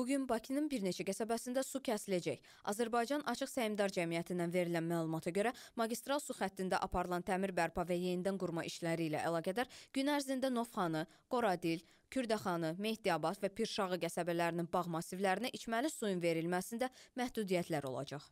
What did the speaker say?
Bu gün Bakının bir neçə qəsəbəsində su kəsiləcək. Azərbaycan Açıq Səhmdar Cəmiyyətindən verilən məlumata görə magistral su xəttində aparılan təmir bərpa və yenidən qurma işləri ilə əlaqədar gün ərzində Novxanı, Qoradil, Kürdəxanı, Mehdiabad və Pirşağı qəsəbələrinin bağ massivlərinə içməli suyun verilməsində məhdudiyyətlər olacaq.